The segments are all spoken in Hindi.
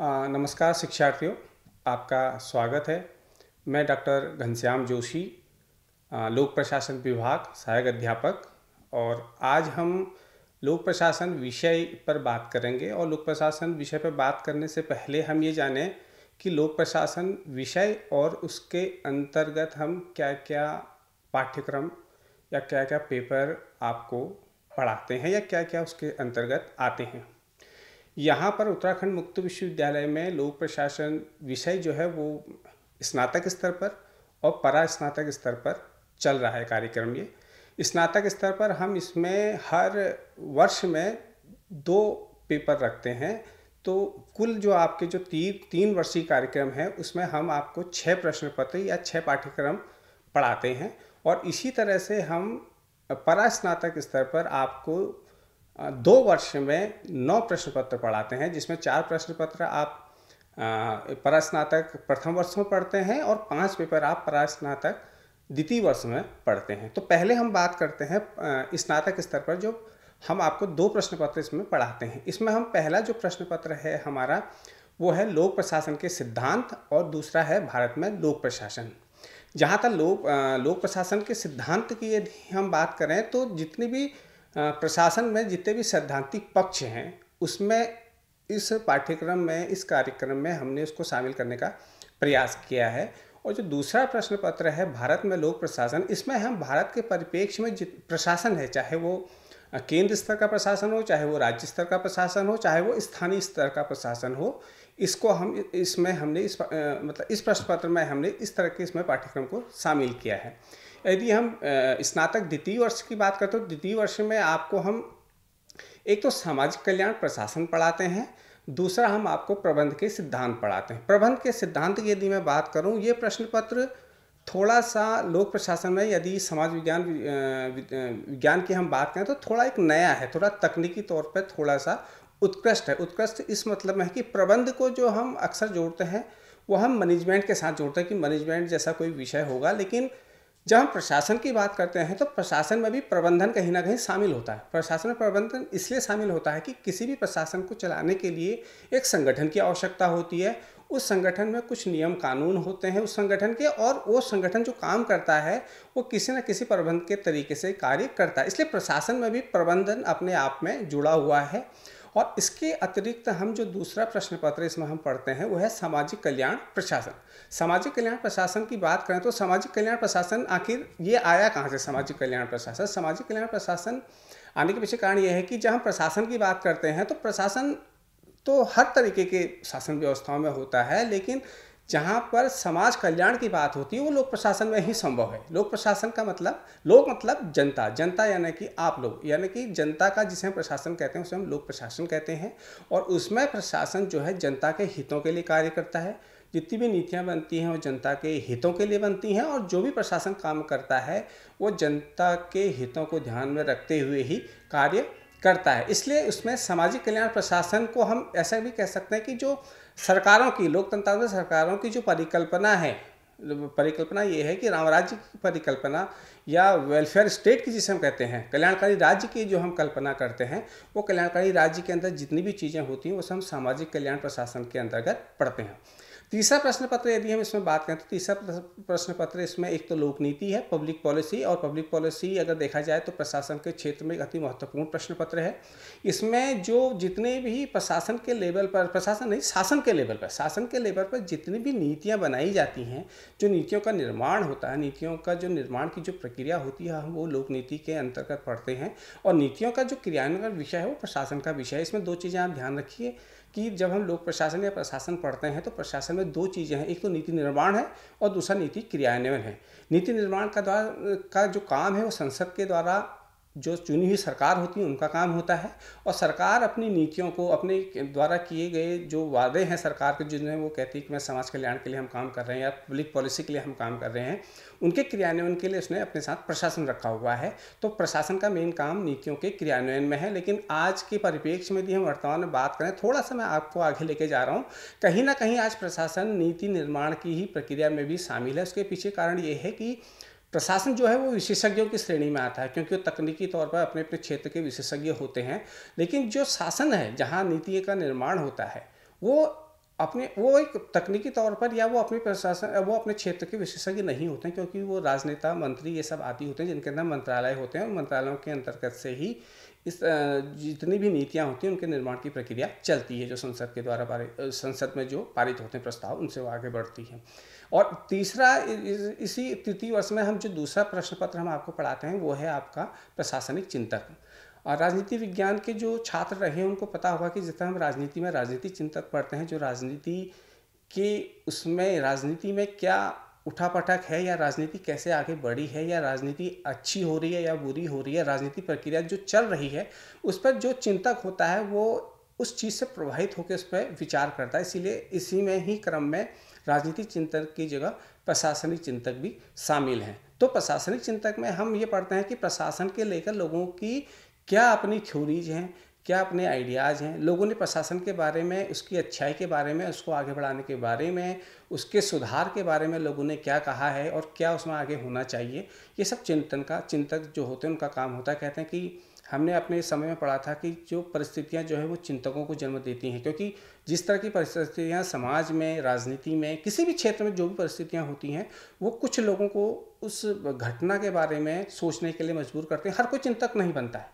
नमस्कार शिक्षार्थियों आपका स्वागत है मैं डॉक्टर घनश्याम जोशी लोक प्रशासन विभाग सहायक अध्यापक और आज हम लोक प्रशासन विषय पर बात करेंगे और लोक प्रशासन विषय पर बात करने से पहले हम ये जानें कि लोक प्रशासन विषय और उसके अंतर्गत हम क्या क्या पाठ्यक्रम या क्या क्या पेपर आपको पढ़ाते हैं या क्या क्या उसके अंतर्गत आते हैं यहाँ पर उत्तराखंड मुक्त विश्वविद्यालय में लोक प्रशासन विषय जो है वो स्नातक स्तर पर और परा स्नातक स्तर पर चल रहा है कार्यक्रम ये स्नातक स्तर पर हम इसमें हर वर्ष में दो पेपर रखते हैं तो कुल जो आपके जो ती, तीन वर्षीय कार्यक्रम है उसमें हम आपको छः प्रश्न पत्र या छः पाठ्यक्रम पढ़ाते हैं और इसी तरह से हम परा स्नातक स्तर पर आपको दो वर्ष में नौ प्रश्न पत्र पढ़ाते हैं जिसमें चार प्रश्न पत्र आप परास्नातक प्रथम वर्ष में पढ़ते हैं और पांच पेपर आप परास्नातक द्वितीय वर्ष में पढ़ते हैं तो पहले हम बात करते हैं स्नातक स्तर पर जो हम आपको दो प्रश्न पत्र इसमें पढ़ाते हैं इसमें हम पहला जो प्रश्न पत्र है हमारा वो है लोक प्रशासन के सिद्धांत और दूसरा है भारत में लोक प्रशासन जहाँ तक लोक लोक प्रशासन के सिद्धांत की यदि हम बात करें तो जितनी भी प्रशासन में जितने भी सैद्धांतिक पक्ष हैं उसमें इस पाठ्यक्रम में इस कार्यक्रम में हमने उसको शामिल करने का प्रयास किया है और जो दूसरा प्रश्न पत्र है भारत में लोक प्रशासन इसमें हम भारत के परिप्रेक्ष्य में प्रशासन है चाहे वो केंद्र स्तर का प्रशासन हो चाहे वो राज्य स्तर का प्रशासन हो चाहे वो स्थानीय स्तर का प्रशासन हो इसको हम इसमें हमने इस मतलब इस प्रश्न पत्र में हमने इस तरह के इसमें पाठ्यक्रम को शामिल किया है यदि हम स्नातक द्वितीय वर्ष की बात करते हो तो द्वितीय वर्ष में आपको हम एक तो सामाजिक कल्याण प्रशासन पढ़ाते हैं दूसरा हम आपको प्रबंध के सिद्धांत पढ़ाते हैं प्रबंध के सिद्धांत की यदि मैं बात करूं ये प्रश्न पत्र थोड़ा सा लोक प्रशासन में यदि समाज विज्ञान विज्ञान की हम बात करें तो थोड़ा एक नया है थोड़ा तकनीकी तौर पर थोड़ा सा उत्कृष्ट है उत्कृष्ट इस मतलब में है कि प्रबंध को जो हम अक्सर जोड़ते हैं वो हम मैनेजमेंट के साथ जोड़ते हैं कि मैनेजमेंट जैसा कोई विषय होगा लेकिन जब हम प्रशासन की बात करते हैं तो प्रशासन में भी प्रबंधन कहीं ना कहीं शामिल होता है प्रशासन में प्रबंधन इसलिए शामिल होता है कि किसी भी प्रशासन को चलाने के लिए एक संगठन की आवश्यकता होती है उस संगठन में कुछ नियम कानून होते हैं उस संगठन के और वो संगठन जो काम करता है वो किसी न किसी प्रबंध के तरीके से कार्य करता है इसलिए प्रशासन में भी प्रबंधन अपने आप में जुड़ा हुआ है और इसके अतिरिक्त हम जो दूसरा प्रश्न पत्र इसमें हम पढ़ते हैं वो है सामाजिक कल्याण प्रशासन सामाजिक कल्याण प्रशासन की बात करें तो सामाजिक कल्याण प्रशासन आखिर ये आया कहाँ से सामाजिक कल्याण प्रशासन सामाजिक कल्याण प्रशासन आने के पीछे कारण यह है कि जब हम प्रशासन की बात करते हैं तो प्रशासन तो हर तरीके के शासन व्यवस्थाओं में होता है लेकिन जहाँ पर समाज कल्याण की बात होती है वो लोक प्रशासन में ही संभव है लोक प्रशासन का मतलब लोक मतलब जनता जनता यानी कि आप लोग यानी कि जनता का जिसे हम प्रशासन कहते हैं उसे हम लोक प्रशासन कहते हैं और उसमें प्रशासन जो है जनता के हितों के लिए कार्य करता है जितनी भी नीतियाँ बनती हैं वो जनता के हितों के लिए बनती हैं और जो भी प्रशासन काम करता है वो जनता के हितों को ध्यान में रखते हुए ही कार्य करता है इसलिए उसमें सामाजिक कल्याण प्रशासन को हम ऐसा भी कह सकते हैं कि जो सरकारों की लोकतंत्र सरकारों की जो परिकल्पना है परिकल्पना ये है कि राम राज्य की परिकल्पना या वेलफेयर स्टेट की जिसे हम कहते हैं कल्याणकारी राज्य की जो हम कल्पना करते हैं वो कल्याणकारी राज्य के अंदर जितनी भी चीज़ें होती हैं वो सब सामाजिक कल्याण प्रशासन के अंतर्गत पढ़ते हैं तीसरा प्रश्न पत्र यदि हम इसमें बात करें तो तीसरा प्रश्न पत्र इसमें एक तो लोक नीति है पब्लिक पॉलिसी और पब्लिक पॉलिसी अगर देखा जाए तो प्रशासन के क्षेत्र में एक अति महत्वपूर्ण प्रश्न पत्र है इसमें जो जितने भी प्रशासन के लेवल पर प्रशासन नहीं शासन के लेवल पर शासन के लेवल पर जितनी भी नीतियाँ बनाई जाती हैं जो नीतियों का निर्माण होता है नीतियों का जो निर्माण की जो प्रक्रिया होती है हम वो लोक नीति के अंतर्गत पढ़ते हैं और नीतियों का जो क्रियान्वयन विषय है वो प्रशासन का विषय है इसमें दो चीज़ें आप ध्यान रखिए कि जब हम लोक प्रशासन या प्रशासन पढ़ते हैं तो प्रशासन में दो चीज़ें हैं एक तो नीति निर्माण है और दूसरा नीति क्रियान्वयन है नीति निर्माण का द्वारा का जो काम है वो संसद के द्वारा जो चुनी हुई सरकार होती है उनका काम होता है और सरकार अपनी नीतियों को अपने द्वारा किए गए जो वादे हैं सरकार के जिन्हें वो कहती है कि मैं समाज कल्याण के लिए हम काम कर रहे हैं या पब्लिक पॉलिसी के लिए हम काम कर रहे हैं उनके क्रियान्वयन के लिए उसने अपने साथ प्रशासन रखा हुआ है तो प्रशासन का मेन काम नीतियों के क्रियान्वयन में है लेकिन आज के परिप्रेक्ष्य में यदि हम वर्तमान में बात करें थोड़ा सा मैं आपको आगे लेके जा रहा हूँ कहीं ना कहीं आज प्रशासन नीति निर्माण की ही प्रक्रिया में भी शामिल है उसके पीछे कारण ये है कि प्रशासन जो है वो विशेषज्ञों की श्रेणी में आता है क्योंकि वो तकनीकी तौर पर अपने अपने क्षेत्र के विशेषज्ञ होते हैं लेकिन जो शासन है जहाँ नीति का निर्माण होता है वो अपने वो एक तकनीकी तौर पर या वो अपने प्रशासन वो अपने क्षेत्र के विशेषज्ञ नहीं होते हैं क्योंकि वो राजनेता मंत्री ये सब आदि होते हैं जिनके अंदर मंत्रालय होते हैं और मंत्रालयों के अंतर्गत से ही इस जितनी भी नीतियाँ होती हैं उनके निर्माण की प्रक्रिया चलती है जो संसद के द्वारा संसद में जो पारित होते हैं प्रस्ताव उनसे वो आगे बढ़ती है और तीसरा इसी तृतीय वर्ष में हम जो दूसरा प्रश्न पत्र हम आपको पढ़ाते हैं वो है आपका प्रशासनिक चिंतक और राजनीति विज्ञान के जो छात्र रहे हैं उनको पता होगा कि जितना हम राजनीति में राजनीति चिंतक पढ़ते हैं जो राजनीति के उसमें राजनीति में क्या उठापटक है या राजनीति कैसे आगे बढ़ी है या राजनीति अच्छी हो रही है या बुरी हो रही है राजनीति प्रक्रिया जो चल रही है उस पर जो चिंतक होता है वो उस चीज़ से प्रभावित होकर उस पर विचार करता है इसीलिए इसी में ही क्रम में राजनीति चिंतक की जगह प्रशासनिक चिंतक भी शामिल हैं तो प्रशासनिक चिंतक में हम ये पढ़ते हैं कि प्रशासन के लेकर लोगों की क्या अपनी थ्योरीज हैं क्या अपने आइडियाज़ हैं लोगों ने प्रशासन के बारे में उसकी अच्छाई के बारे में उसको आगे बढ़ाने के बारे में उसके सुधार के बारे में लोगों ने क्या कहा है और क्या उसमें आगे होना चाहिए ये सब चिंतन का चिंतक जो होते हैं उनका काम होता है कहते हैं कि हमने अपने समय में पढ़ा था कि जो परिस्थितियाँ जो है वो चिंतकों को जन्म देती हैं क्योंकि जिस तरह की परिस्थितियाँ समाज में राजनीति में किसी भी क्षेत्र में जो भी परिस्थितियाँ होती हैं वो कुछ लोगों को उस घटना के बारे में सोचने के लिए मजबूर करते हैं हर कोई चिंतक नहीं बनता है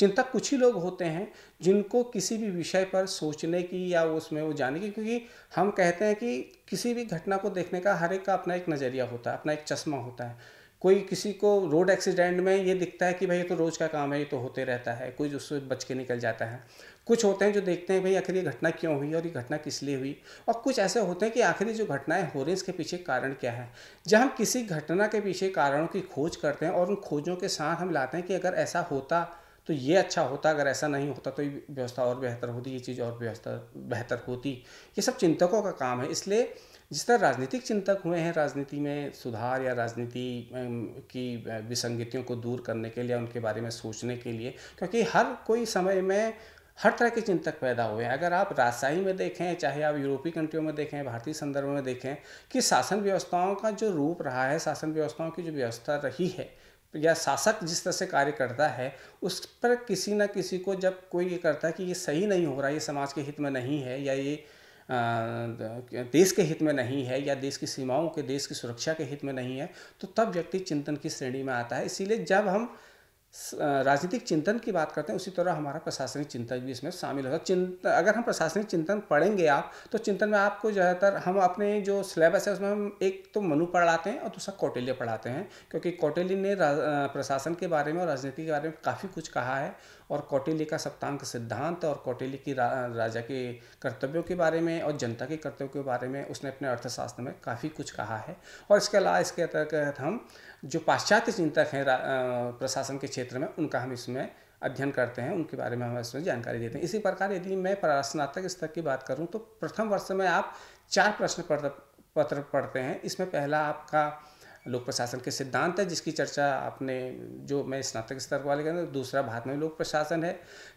चिंतक कुछ ही लोग होते हैं जिनको किसी भी विषय पर सोचने की या उसमें वो जाने की क्योंकि हम कहते हैं कि किसी भी घटना को देखने का हर एक का अपना एक नज़रिया होता है अपना एक चश्मा होता है कोई किसी को रोड एक्सीडेंट में ये दिखता है कि भाई ये तो रोज़ का काम है ये तो होते रहता है कोई उससे बच के निकल जाता है कुछ होते हैं जो देखते हैं भाई आखिर ये घटना क्यों हुई और ये घटना किस लिए हुई और कुछ ऐसे होते हैं कि आखिर जो घटनाएं हो रही हैं इसके पीछे कारण क्या है जब हम किसी घटना के पीछे कारणों की खोज करते हैं और उन खोजों के साथ हम लाते हैं कि अगर ऐसा होता तो ये अच्छा होता अगर ऐसा नहीं होता तो ये व्यवस्था और बेहतर होती ये चीज़ और व्यवस्था बेहतर होती ये सब चिंतकों का काम है इसलिए जिस तरह राजनीतिक चिंतक हुए हैं राजनीति में सुधार या राजनीति की विसंगतियों को दूर करने के लिए उनके बारे में सोचने के लिए क्योंकि हर कोई समय में हर तरह के चिंतक पैदा हुए हैं अगर आप राजशाही में देखें चाहे आप यूरोपीय कंट्रियों में देखें भारतीय संदर्भ में देखें कि शासन व्यवस्थाओं का जो रूप रहा है शासन व्यवस्थाओं की जो व्यवस्था रही है तो या शासक जिस तरह से कार्य करता है उस पर किसी ना किसी को जब कोई ये करता है कि ये सही नहीं हो रहा ये समाज के हित में नहीं है या ये देश के हित में नहीं है या देश की सीमाओं के देश की सुरक्षा के हित में नहीं है तो तब व्यक्ति चिंतन की श्रेणी में आता है इसीलिए जब हम राजनीतिक चिंतन की बात करते हैं उसी तरह हमारा प्रशासनिक चिंतन भी इसमें शामिल होगा चिंतन अगर हम प्रशासनिक चिंतन पढ़ेंगे आप तो चिंतन में आपको ज़्यादातर हम अपने जो सिलेबस है उसमें हम एक तो मनु पढ़ाते हैं और दूसरा कौटिल्य पढ़ाते हैं क्योंकि कौटिल्य ने प्रशासन के बारे में और राजनीति के बारे में काफ़ी कुछ कहा है और कौटिल्य का सप्तांक सिद्धांत और कौटिल्य की रा, राजा के कर्तव्यों के बारे में और जनता के कर्तव्यों के बारे में उसने अपने अर्थशास्त्र में काफ़ी कुछ कहा है और इसके अलावा इसके अंतर्गत हम जो पाश्चात्य चिंतक हैं प्रशासन के क्षेत्र में उनका हम इसमें अध्ययन करते हैं उनके बारे में हम इसमें जानकारी देते हैं इसी प्रकार यदि मैं प्रश्नात्मक स्तर की बात करूँ तो प्रथम वर्ष में आप चार प्रश्न पत्र पढ़ते हैं इसमें पहला आपका लोक प्रशासन के सिद्धांत है जिसकी चर्चा आपने जो मैं स्नातक स्तर वाले का दूसरा भारत में लोक प्रशासन है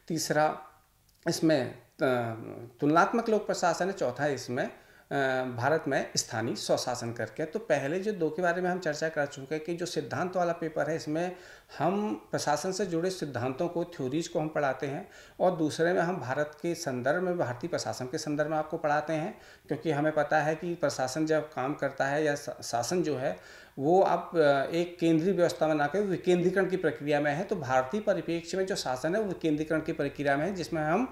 तीसरा इसमें तुलनात्मक लोक प्रशासन है चौथा इसमें भारत में स्थानीय स्वशासन करके तो पहले जो दो के बारे में हम चर्चा कर चुके हैं कि जो सिद्धांत वाला पेपर है इसमें हम प्रशासन से जुड़े सिद्धांतों को थ्योरीज को हम पढ़ाते हैं और दूसरे में हम भारत के संदर्भ में भारतीय प्रशासन के संदर्भ में आपको पढ़ाते हैं क्योंकि हमें पता है कि प्रशासन जब काम करता है या शासन जो है वो आप एक केंद्रीय व्यवस्था में ना कर विकेंद्रीकरण की प्रक्रिया में है तो भारतीय परिप्रेक्ष्य में जो शासन है वो विकेंद्रीकरण की प्रक्रिया में है जिसमें हम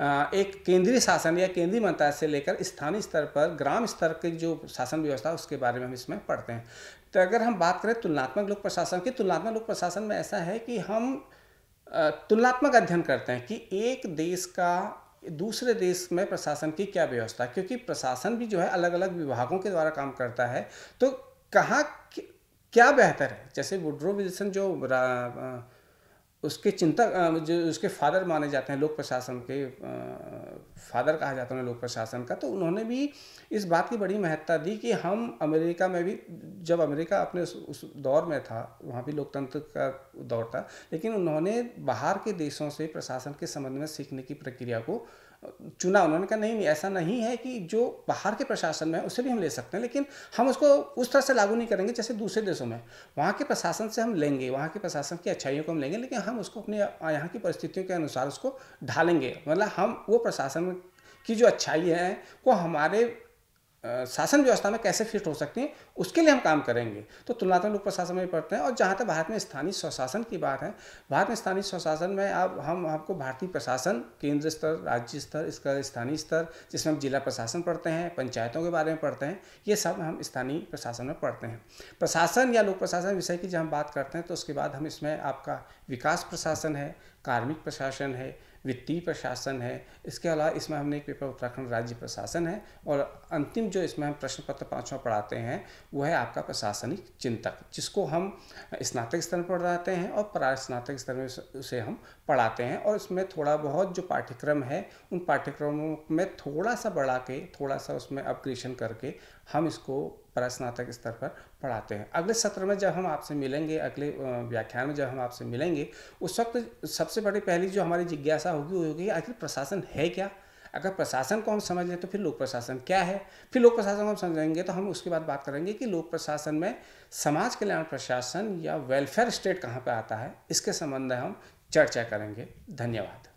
एक केंद्रीय शासन या केंद्रीय मंत्रालय से लेकर स्थानीय स्तर पर ग्राम स्तर की जो शासन व्यवस्था उसके बारे में हम इसमें पढ़ते हैं तो अगर हम बात करें तुलनात्मक लोक प्रशासन की तुलनात्मक लोक प्रशासन में ऐसा है कि हम तुलनात्मक अध्ययन करते हैं कि एक देश का दूसरे देश में प्रशासन की क्या व्यवस्था क्योंकि प्रशासन भी जो है अलग अलग विभागों के द्वारा काम करता है तो कहाँ क्या बेहतर है जैसे वुड्रो विजन जो उसके चिंतक जो उसके फादर माने जाते हैं लोक प्रशासन के फादर कहा जाता है लोक प्रशासन का तो उन्होंने भी इस बात की बड़ी महत्ता दी कि हम अमेरिका में भी जब अमेरिका अपने उस दौर में था वहाँ भी लोकतंत्र का दौर था लेकिन उन्होंने बाहर के देशों से प्रशासन के संबंध में सीखने की प्रक्रिया को चुना उन्होंने कहा नहीं नहीं ऐसा नहीं है कि जो बाहर के प्रशासन में है उसे भी हम ले सकते हैं लेकिन हम उसको उस तरह से लागू नहीं करेंगे जैसे दूसरे देशों में वहाँ के प्रशासन से हम लेंगे वहाँ के प्रशासन की अच्छाइयों को हम लेंगे लेकिन हम उसको अपने यहाँ की परिस्थितियों के अनुसार उसको ढालेंगे मतलब हम वो प्रशासन की जो अच्छाई है वो हमारे शासन व्यवस्था में कैसे फिट हो सकती हैं उसके लिए हम काम करेंगे तो तुलनात्मक लोक प्रशासन में पढ़ते हैं और जहाँ तक भारत में स्थानीय स्वशासन की बात है भारत में स्थानीय स्वशासन में अब हम आपको भारतीय प्रशासन केंद्र स्तर राज्य स्तर इसका स्थानीय स्तर जिसमें हम जिला प्रशासन पढ़ते हैं पंचायतों के बारे में पढ़ते हैं ये सब हम स्थानीय प्रशासन में पढ़ते हैं प्रशासन या लोक प्रशासन विषय की जब हम बात करते हैं तो उसके बाद हम इसमें आपका विकास प्रशासन है कार्मिक प्रशासन है वित्तीय प्रशासन है इसके अलावा इसमें हमने एक पेपर उत्तराखंड राज्य प्रशासन है और अंतिम जो इसमें हम प्रश्न पत्र पाँचवा पढ़ाते हैं वह है आपका प्रशासनिक चिंतक जिसको हम स्नातक स्तर पर पढ़ाते हैं और स्नातक स्तर में उसे हम पढ़ाते हैं और इसमें थोड़ा बहुत जो पाठ्यक्रम है उन पाठ्यक्रमों में थोड़ा सा बढ़ा के थोड़ा सा उसमें अपग्रेशन करके हम इसको स्नातक स्तर पर पढ़ाते हैं अगले सत्र में जब हम आपसे मिलेंगे अगले व्याख्यान में जब हम आपसे मिलेंगे उस वक्त सबसे बड़ी पहली जो हमारी जिज्ञासा होगी वो होगी आखिर प्रशासन है क्या अगर प्रशासन को हम समझ लें तो फिर लोक प्रशासन क्या है फिर लोक प्रशासन को हम समझेंगे तो हम उसके बाद बात करेंगे कि लोक प्रशासन में समाज कल्याण प्रशासन या वेलफेयर स्टेट कहाँ पर आता है इसके संबंध में हम चर्चा करेंगे धन्यवाद